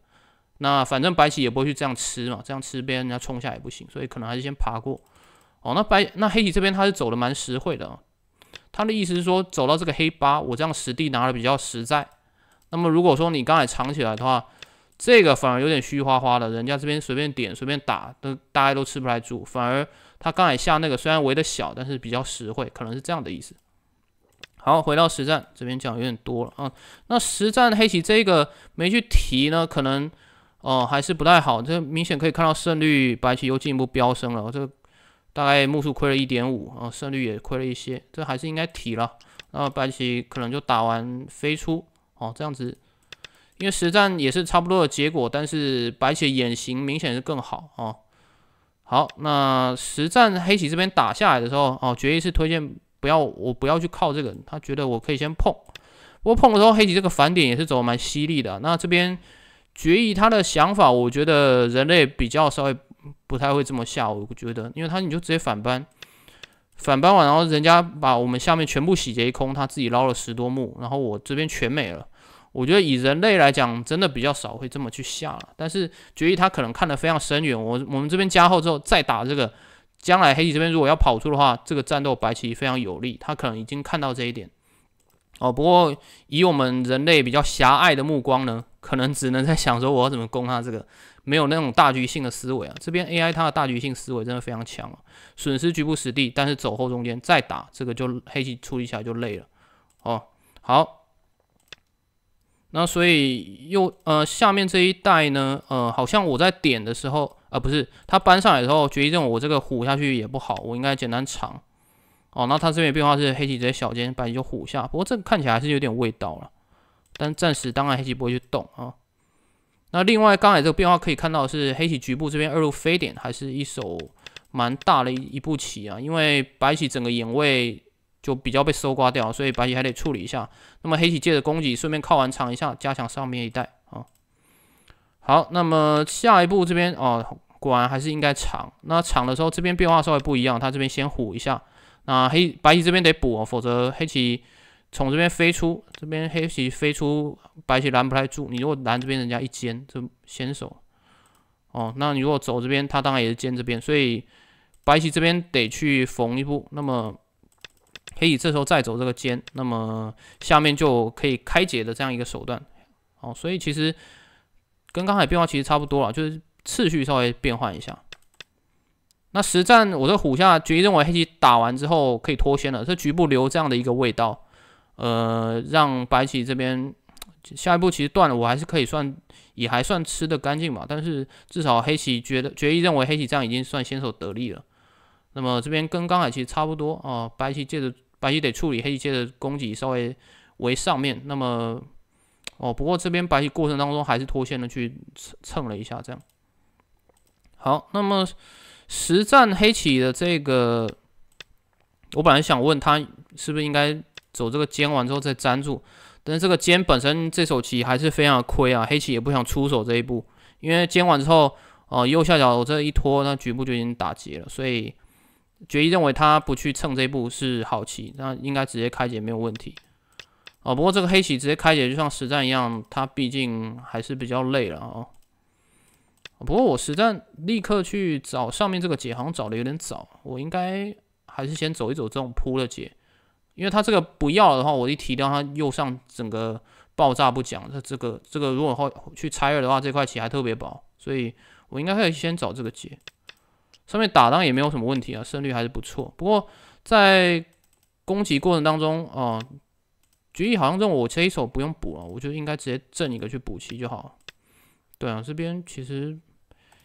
那反正白棋也不会去这样吃嘛，这样吃别人家冲下也不行，所以可能还是先爬过。哦，那白那黑棋这边他是走的蛮实惠的啊，他的意思是说走到这个黑八，我这样实地拿的比较实在。那么如果说你刚才藏起来的话，这个反而有点虚花花的，人家这边随便点随便打，都大家都吃不来住，反而他刚才下那个虽然围的小，但是比较实惠，可能是这样的意思。好，回到实战这边讲有点多了啊。那实战黑棋这个没去提呢，可能哦还是不太好。这明显可以看到胜率白棋又进一步飙升了，这大概目数亏了一点五啊，胜率也亏了一些，这还是应该提了。那白棋可能就打完飞出哦，这样子，因为实战也是差不多的结果，但是白棋眼型明显是更好啊。好，那实战黑棋这边打下来的时候哦，决议是推荐。不要，我不要去靠这个。他觉得我可以先碰，不过碰的时候黑棋这个反点也是走的蛮犀利的。那这边决议他的想法，我觉得人类比较稍微不太会这么下。我觉得，因为他你就直接反搬，反搬完然后人家把我们下面全部洗劫一空，他自己捞了十多目，然后我这边全没了。我觉得以人类来讲，真的比较少会这么去下。了。但是决议他可能看得非常深远，我我们这边加厚之后再打这个。将来黑棋这边如果要跑出的话，这个战斗白棋非常有利，他可能已经看到这一点哦。不过以我们人类比较狭隘的目光呢，可能只能在想说我要怎么攻他这个，没有那种大局性的思维啊。这边 AI 它的大局性思维真的非常强啊，损失局部实地，但是走后中间再打这个就黑棋处理起来就累了哦。好，那所以又呃下面这一带呢，呃好像我在点的时候。啊，不是，他搬上来的时候，绝一我这个虎下去也不好，我应该简单长。哦，那他这边变化是黑棋直接小尖，白棋就虎下。不过这看起来还是有点味道了，但暂时当然黑棋不会去动啊。那另外刚才这个变化可以看到是黑棋局部这边二路飞点，还是一手蛮大的一一步棋啊，因为白棋整个眼位就比较被搜刮掉，所以白棋还得处理一下。那么黑棋借着攻击，顺便靠完长一下，加强上面一带。好，那么下一步这边哦，果然还是应该场。那场的时候，这边变化稍微不一样，他这边先虎一下。那黑白棋这边得补，否则黑棋从这边飞出，这边黑棋飞出，白棋拦不太住。你如果拦这边，人家一尖就先手。哦，那你如果走这边，他当然也是尖这边，所以白棋这边得去缝一步。那么黑棋这时候再走这个尖，那么下面就可以开解的这样一个手段。哦，所以其实。跟刚才变化其实差不多了，就是次序稍微变换一下。那实战我这虎下决议认为黑棋打完之后可以脱先了，这局部留这样的一个味道，呃，让白棋这边下一步其实断了，我还是可以算也还算吃的干净嘛。但是至少黑棋觉得决议认为黑棋这样已经算先手得利了。那么这边跟刚才其实差不多啊，白棋借着白棋得处理黑棋借着攻击，稍微为上面，那么。哦，不过这边白棋过程当中还是脱线的，去蹭蹭了一下，这样。好，那么实战黑棋的这个，我本来想问他是不是应该走这个尖完之后再粘住，但是这个尖本身这手棋还是非常的亏啊，黑棋也不想出手这一步，因为尖完之后，呃右下角我这一拖，那局部就已经打劫了，所以决一认为他不去蹭这一步是好棋，那应该直接开劫没有问题。哦，不过这个黑棋直接开解，就像实战一样，它毕竟还是比较累了啊。不过我实战立刻去找上面这个解，好像找的有点早，我应该还是先走一走这种铺的解，因为它这个不要的话，我一提掉它右上整个爆炸不讲，它这个这个如果后去拆了的话，这块棋还特别薄，所以我应该会先找这个解。上面打当也没有什么问题啊，胜率还是不错。不过在攻击过程当中啊。决议好像认为我这一手不用补了，我就应该直接挣一个去补齐就好。对啊，这边其实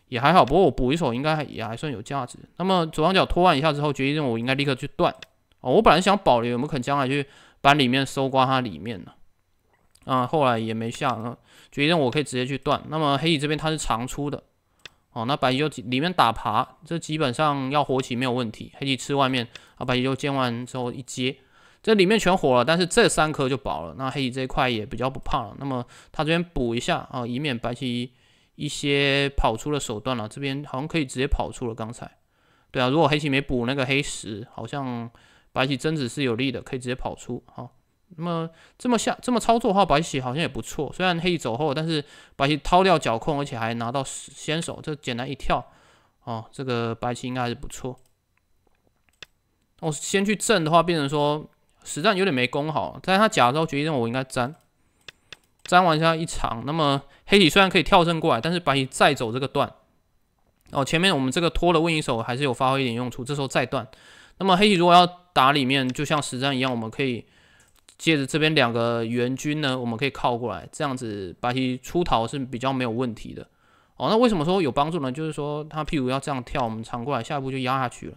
也还好，不过我补一手应该也还算有价值。那么左上角拖完一下之后，决议认为我应该立刻去断。哦，我本来想保留，我们肯将来去板里面搜刮它里面呢。啊，后来也没下。决议认为我可以直接去断。那么黑蚁这边它是长出的，哦，那白蚁就里面打爬，这基本上要活棋没有问题。黑蚁吃外面，啊，白蚁就见完之后一接。这里面全活了，但是这三颗就饱了。那黑棋这一块也比较不胖了。那么他这边补一下啊，以免白棋一些跑出的手段了。这边好像可以直接跑出了。刚才，对啊，如果黑棋没补那个黑石，好像白棋争子是有利的，可以直接跑出啊。那么这么下这么操作的话，白棋好像也不错。虽然黑棋走后，但是白棋掏掉脚控，而且还拿到先手，这简单一跳，哦，这个白棋应该还是不错。我先去挣的话，变成说。实战有点没攻好，但是他假招决定我应该粘，粘完下一场。那么黑体虽然可以跳升过来，但是白体再走这个段，哦，前面我们这个拖了问一手还是有发挥一点用处。这时候再断，那么黑体如果要打里面，就像实战一样，我们可以借着这边两个援军呢，我们可以靠过来，这样子白棋出逃是比较没有问题的。哦，那为什么说有帮助呢？就是说他屁股要这样跳，我们长过来下一步就压下去了，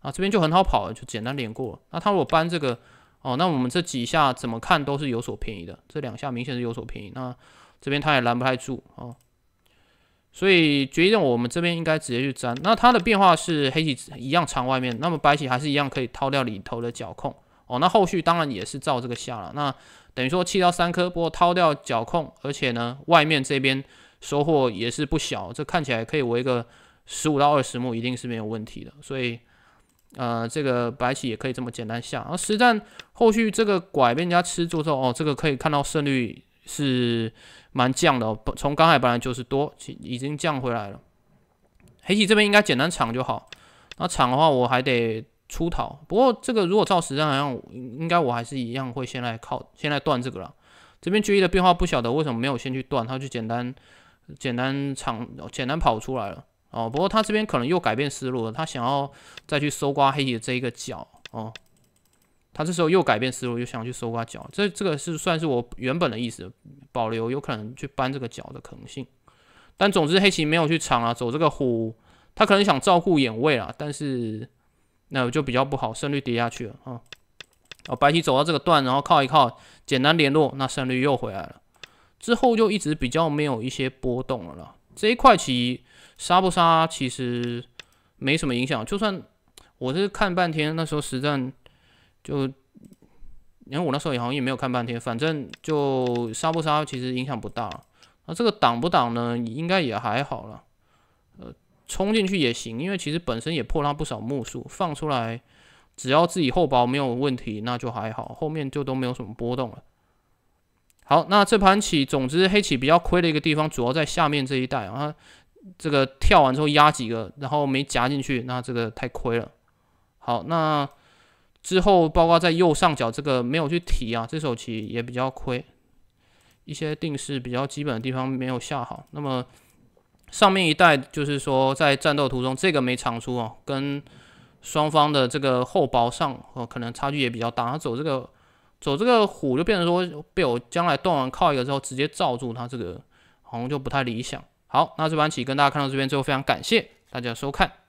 啊，这边就很好跑，就简单连过。那他如果搬这个。哦，那我们这几下怎么看都是有所便宜的，这两下明显是有所便宜。那这边他也拦不太住啊，所以决定我们这边应该直接去粘。那它的变化是黑棋一样长外面，那么白棋还是一样可以掏掉里头的角控。哦，那后续当然也是照这个下了。那等于说弃掉三颗，不过掏掉角控，而且呢，外面这边收获也是不小。这看起来可以围个十五到二十目，一定是没有问题的。所以。呃，这个白棋也可以这么简单下。而实战后续这个拐被人家吃住之后，哦，这个可以看到胜率是蛮降的哦。从刚才本来就是多，已经降回来了。黑棋这边应该简单抢就好。那抢的话，我还得出逃。不过这个如果照实战，好像应该我还是一样会先来靠，先来断这个了。这边居一的变化不晓得为什么没有先去断，他就简单简单抢，简单跑出来了。哦，不过他这边可能又改变思路了，他想要再去搜刮黑棋这一个角哦。他这时候又改变思路，又想去搜刮角。这这个是算是我原本的意思，保留有可能去搬这个角的可能性。但总之黑棋没有去抢啊，走这个虎，他可能想照顾眼位啊，但是那就比较不好，胜率跌下去了啊。哦，白棋走到这个段，然后靠一靠，简单联络，那胜率又回来了。之后就一直比较没有一些波动了了。这一块棋。杀不杀其实没什么影响，就算我是看半天，那时候实战就，然后我那时候也好像也没有看半天，反正就杀不杀其实影响不大。那这个挡不挡呢？应该也还好了，呃，冲进去也行，因为其实本身也破了不少目数，放出来只要自己厚薄没有问题，那就还好，后面就都没有什么波动了。好，那这盘棋，总之黑棋比较亏的一个地方，主要在下面这一带啊。这个跳完之后压几个，然后没夹进去，那这个太亏了。好，那之后包括在右上角这个没有去提啊，这手棋也比较亏。一些定式比较基本的地方没有下好。那么上面一带就是说在战斗途中这个没长出啊，跟双方的这个厚薄上哦可能差距也比较大。他走这个走这个虎就变成说被我将来断完靠一个之后直接罩住他，这个好像就不太理想。好，那这盘棋跟大家看到这边，之后非常感谢大家收看。